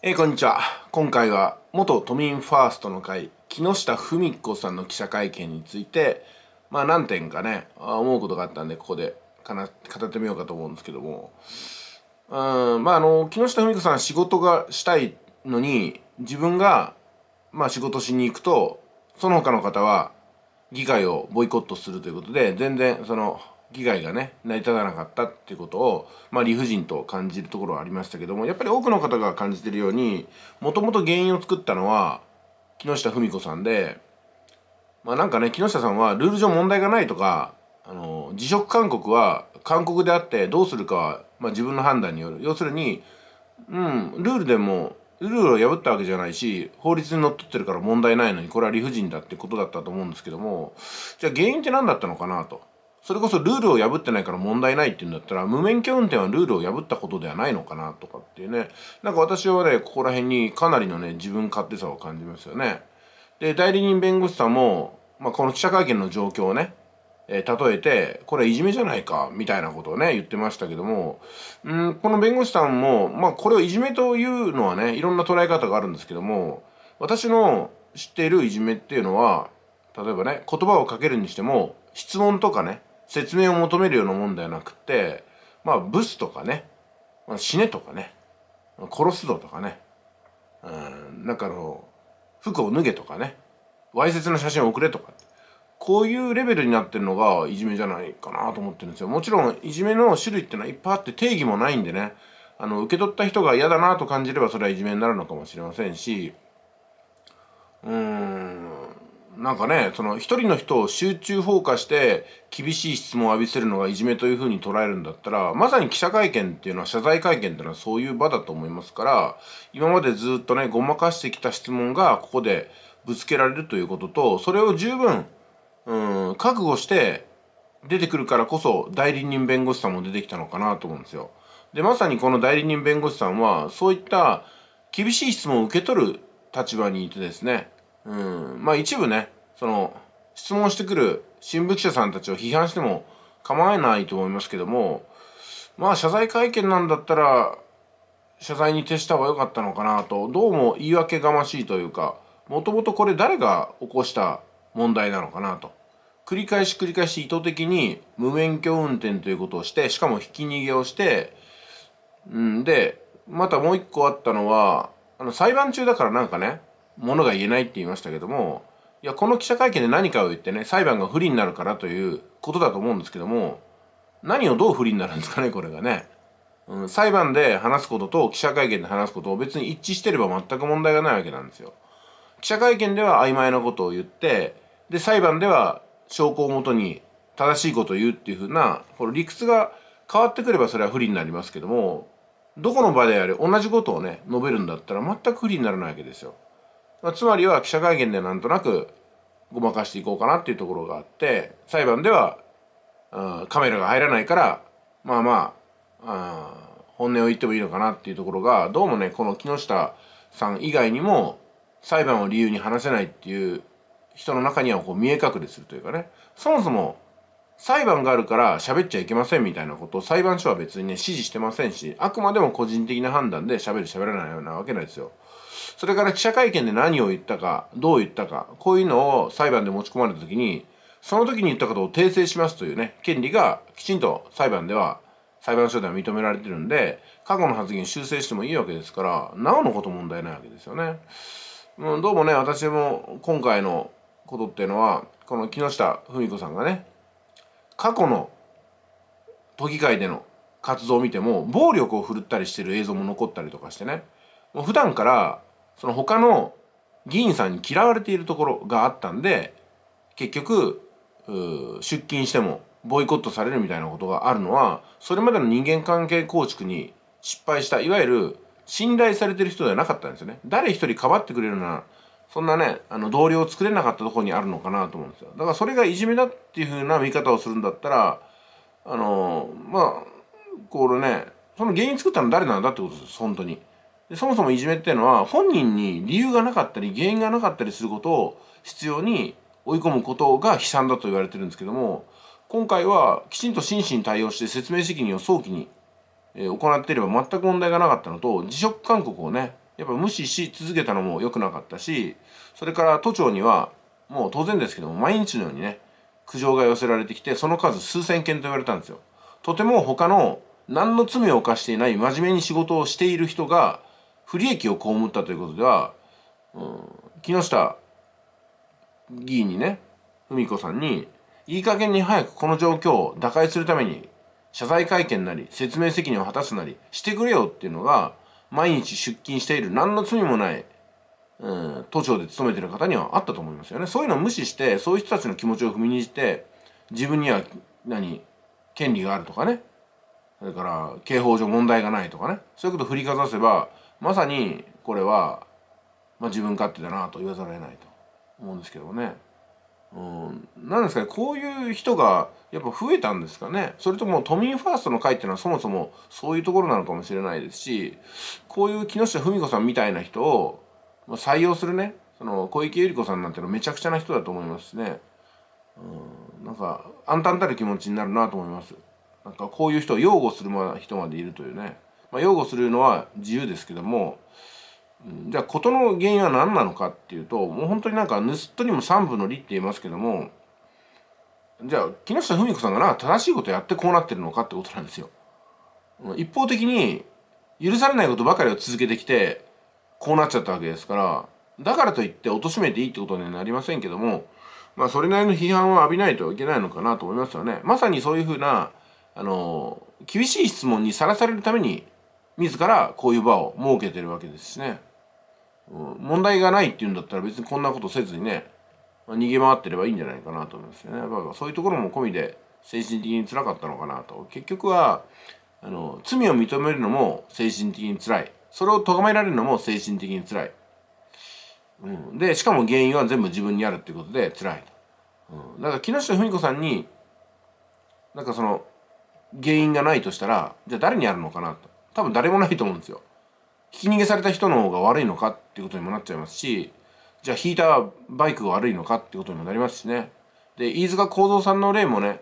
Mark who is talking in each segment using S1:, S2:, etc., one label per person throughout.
S1: えー、こんにちは今回は元都民ファーストの会木下文子さんの記者会見についてまあ何点かね思うことがあったんでここでかな語ってみようかと思うんですけどもうんまああの木下文子さん仕事がしたいのに自分がまあ仕事しに行くとその他の方は議会をボイコットするということで全然その議会がね成り立たなかったっていうことを、まあ、理不尽と感じるところはありましたけどもやっぱり多くの方が感じてるようにもともと原因を作ったのは木下富美子さんで、まあ、なんかね木下さんはルール上問題がないとかあの辞職勧告は勧告であってどうするかは、まあ、自分の判断による要するに、うん、ルールでもルールを破ったわけじゃないし法律にのっとってるから問題ないのにこれは理不尽だってことだったと思うんですけどもじゃあ原因って何だったのかなと。それこそルールを破ってないから問題ないっていうんだったら無免許運転はルールを破ったことではないのかなとかっていうねなんか私はねここら辺にかなりのね自分勝手さを感じますよねで代理人弁護士さんも、まあ、この記者会見の状況をね、えー、例えてこれはいじめじゃないかみたいなことをね言ってましたけどもんこの弁護士さんも、まあ、これをいじめというのはねいろんな捉え方があるんですけども私の知っているいじめっていうのは例えばね言葉をかけるにしても質問とかね説明を求めるようなもんではなくてまあブスとかね、まあ、死ねとかね殺すぞとかねうんなんかあの服を脱げとかねわいせつな写真を送れとかこういうレベルになってるのがいじめじゃないかなと思ってるんですよもちろんいじめの種類ってのはいっぱいあって定義もないんでねあの受け取った人が嫌だなと感じればそれはいじめになるのかもしれませんしうーんなんかねその一人の人を集中砲火して厳しい質問を浴びせるのがいじめというふうに捉えるんだったらまさに記者会見っていうのは謝罪会見っていうのはそういう場だと思いますから今までずっとねごまかしてきた質問がここでぶつけられるということとそれを十分うん覚悟して出てくるからこそ代理人弁護士さんも出てきたのかなと思うんですよ。でまさにこの代理人弁護士さんはそういった厳しい質問を受け取る立場にいてですねうんまあ一部ねその質問してくる新聞記者さんたちを批判しても構えないと思いますけどもまあ謝罪会見なんだったら謝罪に徹した方が良かったのかなとどうも言い訳がましいというかもともとこれ誰が起こした問題なのかなと繰り返し繰り返し意図的に無免許運転ということをしてしかもひき逃げをしてうんでまたもう一個あったのはあの裁判中だからなんかねものが言えないって言いましたけどもいやこの記者会見で何かを言ってね裁判が不利になるからということだと思うんですけども何をどう不利になるんですかねこれがね、うん、裁判で話すことと記者会見で話すことを別に一致してれば全く問題がないわけなんですよ記者会見では曖昧なことを言ってで裁判では証拠をもとに正しいことを言うっていうふうなこの理屈が変わってくればそれは不利になりますけどもどこの場であれ同じことをね述べるんだったら全く不利にならないわけですよまあ、つまりは記者会見でなんとなくごまかしていこうかなっていうところがあって裁判では、うん、カメラが入らないからまあまあ、うん、本音を言ってもいいのかなっていうところがどうもねこの木下さん以外にも裁判を理由に話せないっていう人の中にはこう見え隠れするというかねそもそも裁判があるから喋っちゃいけませんみたいなことを裁判所は別にね指示してませんしあくまでも個人的な判断で喋る喋らないようなわけないですよ。それから記者会見で何を言ったか、どう言ったか、こういうのを裁判で持ち込まれた時に、その時に言ったことを訂正しますというね、権利がきちんと裁判では、裁判所では認められてるんで、過去の発言修正してもいいわけですから、なおのこと問題ないわけですよね。うん、どうもね、私も今回のことっていうのは、この木下富美子さんがね、過去の都議会での活動を見ても、暴力を振るったりしてる映像も残ったりとかしてね、もう普段からその他の議員さんに嫌われているところがあったんで結局出勤してもボイコットされるみたいなことがあるのはそれまでの人間関係構築に失敗したいわゆる信頼されてる人ではなかったんですよね誰一人かばってくれるなそんなねあの同僚を作れなかったところにあるのかなと思うんですよだからそれがいじめだっていうふうな見方をするんだったらあのー、まあこれねその原因作ったの誰なんだってことです本当に。でそもそもいじめっていうのは本人に理由がなかったり原因がなかったりすることを必要に追い込むことが悲惨だと言われてるんですけども今回はきちんと真摯に対応して説明責任を早期に行っていれば全く問題がなかったのと辞職勧告をねやっぱ無視し続けたのも良くなかったしそれから都庁にはもう当然ですけども毎日のようにね苦情が寄せられてきてその数数千件と言われたんですよ。とても他の何の罪を犯していない真面目に仕事をしている人が不利益を被ったということでは、うん、木下議員にね文子さんにいい加減に早くこの状況を打開するために謝罪会見なり説明責任を果たすなりしてくれよっていうのが毎日出勤している何の罪もない、うん、都庁で勤めてる方にはあったと思いますよねそういうのを無視してそういう人たちの気持ちを踏みにじて自分には何権利があるとかねそれから刑法上問題がないとかねそういうことを振りかざせばまさにこれは、まあ、自分勝手だなと言わざるを得ないと思うんですけどもね。うん、なんですかねこういう人がやっぱ増えたんですかねそれとも都民ファーストの会っていうのはそもそもそういうところなのかもしれないですしこういう木下富美子さんみたいな人を採用するねその小池百合子さんなんてのめちゃくちゃな人だと思いますしね、うん、なんか暗淡たる気持ちになるなと思いますなんかこういう人を擁護する人までいるというねまあ、擁護するのは自由ですけどもじゃあ事の原因は何なのかっていうともう本当になんか盗っ人にも三分の理って言いますけどもじゃあ木下富美子さんがな正しいことやってこうなってるのかってことなんですよ。一方的に許されないことばかりを続けてきてこうなっちゃったわけですからだからといって貶めていいってことにはなりませんけどもまあそれなりの批判を浴びないといけないのかなと思いますよね。まさにそういうふうなあの厳しい質問にさらされるために自らこういう場を設けてるわけですしね、うん、問題がないっていうんだったら別にこんなことせずにね、まあ、逃げ回ってればいいんじゃないかなと思いますよね、まあ、そういうところも込みで精神的につらかったのかなと結局はあの罪を認めるのも精神的につらいそれを咎められるのも精神的につらい、うん、でしかも原因は全部自分にあるっていうことでつらいと、うん、だから木下富美子さんになんかその原因がないとしたらじゃあ誰にあるのかなと多分誰もないと思うんですよ。ひき逃げされた人の方が悪いのかっていうことにもなっちゃいますしじゃあ引いたバイクが悪いのかってことにもなりますしね。で飯塚幸三さんの例もね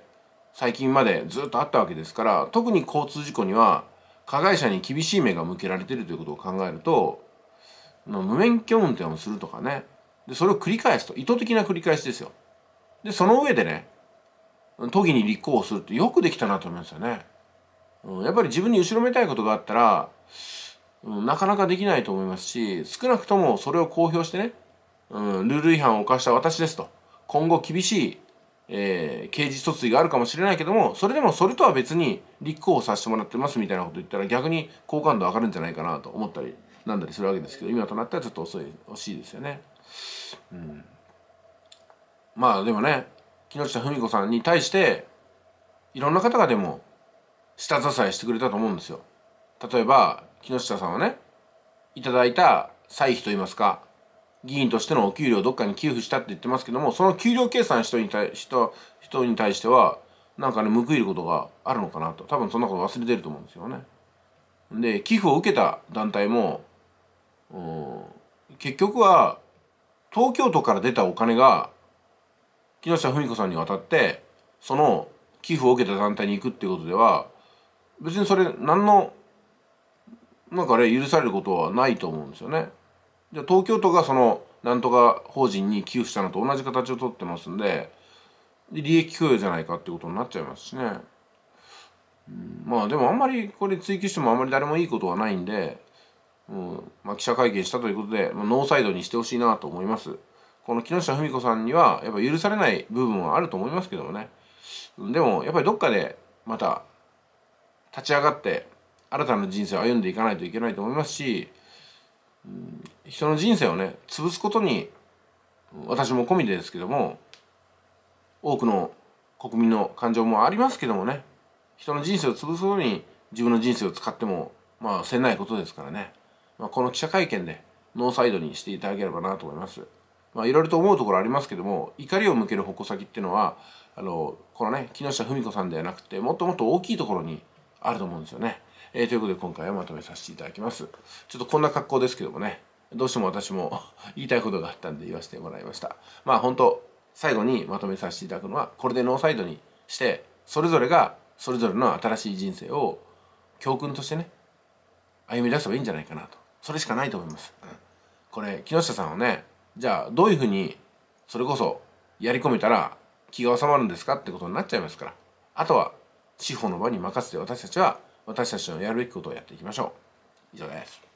S1: 最近までずっとあったわけですから特に交通事故には加害者に厳しい目が向けられてるということを考えると無免許運転をするとかねでそれを繰り返すと意図的な繰り返しですよ。でその上でね都議に立候補するってよくできたなと思いますよね。うん、やっぱり自分に後ろめたいことがあったら、うん、なかなかできないと思いますし少なくともそれを公表してね、うん、ルール違反を犯した私ですと今後厳しい、えー、刑事訴追があるかもしれないけどもそれでもそれとは別に立候補させてもらってますみたいなこと言ったら逆に好感度上がるんじゃないかなと思ったりなんだりするわけですけど今となったらちょっと遅い惜しいですよね。うん、まあでもね木下富美子さんに対していろんな方がでも下支えしてくれたと思うんですよ例えば木下さんはねいただいた歳費といいますか議員としてのお給料どっかに寄付したって言ってますけどもその給料計算人に対人人に対してはなんかね報いることがあるのかなと多分そんなこと忘れてると思うんですよね。で寄付を受けた団体も結局は東京都から出たお金が木下富美子さんに渡ってその寄付を受けた団体に行くっていうことでは別にそれ何のなんかあれ許されることはないと思うんですよね。じゃ東京都がそのなんとか法人に寄付したのと同じ形をとってますんで利益供与じゃないかってことになっちゃいますしね。まあでもあんまりこれ追及してもあんまり誰もいいことはないんで、うんまあ、記者会見したということで、まあ、ノーサイドにしてほしいなと思います。この木下富美子さんにはやっぱ許されない部分はあると思いますけどもね。でもやっぱりどっかでまた立ち上がって新たな人生を歩んでいかないといけないと思いますし、うん、人の人生をね潰すことに私も込みでですけども多くの国民の感情もありますけどもね人の人生を潰すことに自分の人生を使ってもまあせないことですからね、まあ、この記者会見でノーサイドにしていただければなと思います。まあ、いろいろと思うところありますけども怒りを向ける矛先っていうのはあのこのね木下富美子さんではなくてもっともっと大きいところにあると思うんですよね。えー、ということで今回はまとめさせていただきます。ちょっとこんな格好ですけどもね、どうしても私も 言いたいことがあったんで言わせてもらいました。まあ本当、最後にまとめさせていただくのは、これでノーサイドにして、それぞれがそれぞれの新しい人生を教訓としてね、歩み出せばいいんじゃないかなと。それしかないと思います。うん、これ、木下さんをね、じゃあどういうふうに、それこそやり込めたら気が収まるんですかってことになっちゃいますから。あとは司法の場に任せて私たちは私たちのやるべきことをやっていきましょう以上です